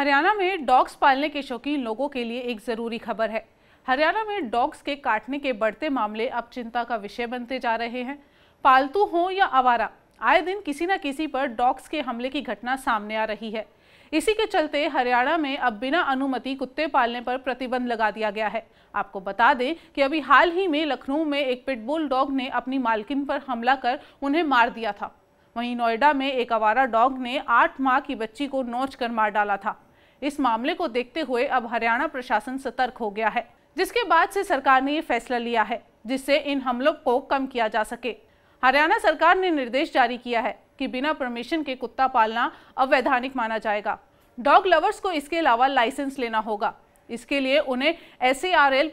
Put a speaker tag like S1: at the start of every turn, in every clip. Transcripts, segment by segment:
S1: हरियाणा में डॉग्स पालने के शौकीन लोगों के लिए एक ज़रूरी खबर है हरियाणा में डॉग्स के काटने के बढ़ते मामले अब चिंता का विषय बनते जा रहे हैं पालतू हों या आवारा आए दिन किसी न किसी पर डॉग्स के हमले की घटना सामने आ रही है इसी के चलते हरियाणा में अब बिना अनुमति कुत्ते पालने पर प्रतिबंध लगा दिया गया है आपको बता दें कि अभी हाल ही में लखनऊ में एक पिटबुल डॉग ने अपनी मालकिन पर हमला कर उन्हें मार दिया था वहीं नोएडा में एक आवारा डॉग ने आठ माह की बच्ची को नोच कर मार डाला था इस मामले को देखते हुए अब हरियाणा प्रशासन सतर्क हो गया है जिसके बाद से सरकार ने ये फैसला लिया है जिससे इन हमलों को कम किया जा सके हरियाणा सरकार ने निर्देश जारी किया है कि बिना परमिशन के कुत्ता पालना अवैधानिक माना जाएगा डॉग लवर्स को इसके अलावा लाइसेंस लेना होगा इसके लिए उन्हें एस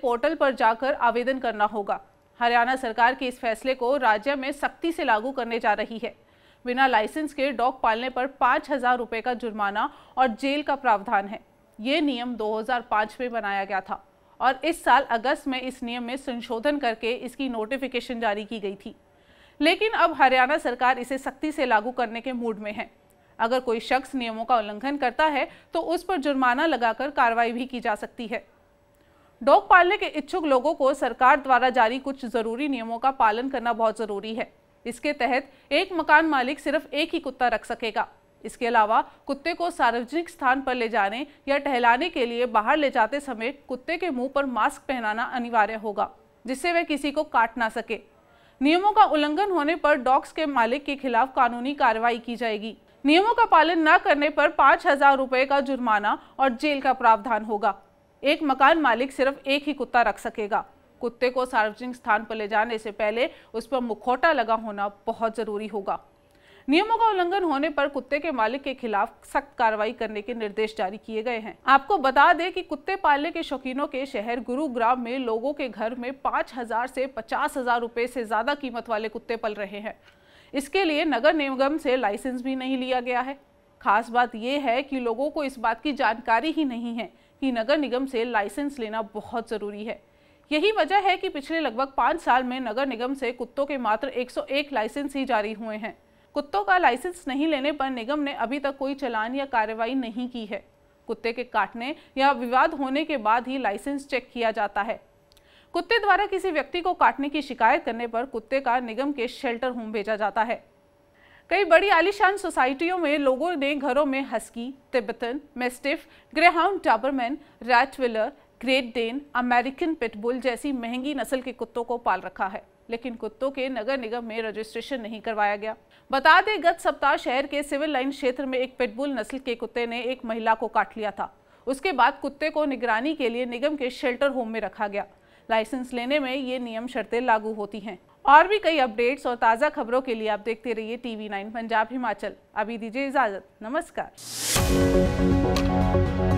S1: पोर्टल पर जाकर आवेदन करना होगा हरियाणा सरकार के इस फैसले को राज्य में सख्ती से लागू करने जा रही है बिना लाइसेंस के डॉग पालने पर पाँच हजार रुपये का जुर्माना और जेल का प्रावधान है ये नियम 2005 में बनाया गया था और इस साल अगस्त में इस नियम में संशोधन करके इसकी नोटिफिकेशन जारी की गई थी लेकिन अब हरियाणा सरकार इसे सख्ती से लागू करने के मूड में है अगर कोई शख्स नियमों का उल्लंघन करता है तो उस पर जुर्माना लगाकर कार्रवाई भी की जा सकती है डॉग पालने के इच्छुक लोगों को सरकार द्वारा जारी कुछ ज़रूरी नियमों का पालन करना बहुत ज़रूरी है इसके तहत एक मकान मालिक सिर्फ एक ही कुत्ता रख सकेगा इसके अलावा कुत्ते को सार्वजनिक स्थान पर ले जाने या टहलाने के लिए बाहर ले जाते समय कुत्ते के मुंह पर मास्क पहनाना अनिवार्य होगा जिससे वह किसी को काट ना सके नियमों का उल्लंघन होने पर डॉग्स के मालिक के खिलाफ कानूनी कार्रवाई की जाएगी नियमों का पालन न करने पर पाँच हजार रुपये का जुर्माना और जेल का प्रावधान होगा एक मकान मालिक सिर्फ एक ही कुत्ता रख सकेगा कुत्ते को सार्वजनिक स्थान पर ले जाने से पहले उस पर मुखौटा लगा होना बहुत ज़रूरी होगा नियमों का उल्लंघन होने पर कुत्ते के मालिक के खिलाफ सख्त कार्रवाई करने के निर्देश जारी किए गए हैं आपको बता दें कि कुत्ते पालने के शौकीनों के शहर गुरुग्राम में लोगों के घर में पांच हजार से पचास हजार रुपये से ज़्यादा कीमत वाले कुत्ते पल रहे हैं इसके लिए नगर निगम से लाइसेंस भी नहीं लिया गया है खास बात यह है कि लोगों को इस बात की जानकारी ही नहीं है कि नगर निगम से लाइसेंस लेना बहुत ज़रूरी है यही वजह है कि पिछले लगभग पाँच साल में नगर निगम से कुत्तों के मात्र 101 लाइसेंस ही जारी हुए हैं कुत्तों का लाइसेंस नहीं लेने पर निगम ने अभी तक कोई चलान या कार्रवाई नहीं की है कुत्ते के काटने या विवाद होने के बाद ही लाइसेंस चेक किया जाता है कुत्ते द्वारा किसी व्यक्ति को काटने की शिकायत करने पर कुत्ते का निगम के शेल्टर होम भेजा जाता है कई बड़ी आलिशान सोसाइटियों में लोगों ने घरों में husky Tibetan mastiff greyhound Doberman rottweiler Great Dane American pitbull जैसी महंगी नस्ल के कुत्तों को पाल रखा है लेकिन कुत्तों के नगर निगम में रजिस्ट्रेशन नहीं करवाया गया बता दें गत सप्ताह शहर के सिविल लाइन क्षेत्र में एक पिटबुल नस्ल के कुत्ते ने एक महिला को काट लिया था उसके बाद कुत्ते को निगरानी के लिए निगम के शेल्टर होम में रखा गया लाइसेंस लेने में ये नियम शर्तें लागू होती हैं और भी कई अपडेट्स और ताज़ा खबरों के लिए आप देखते रहिए टीवी नाइन पंजाब हिमाचल अभी दीजिए इजाज़त नमस्कार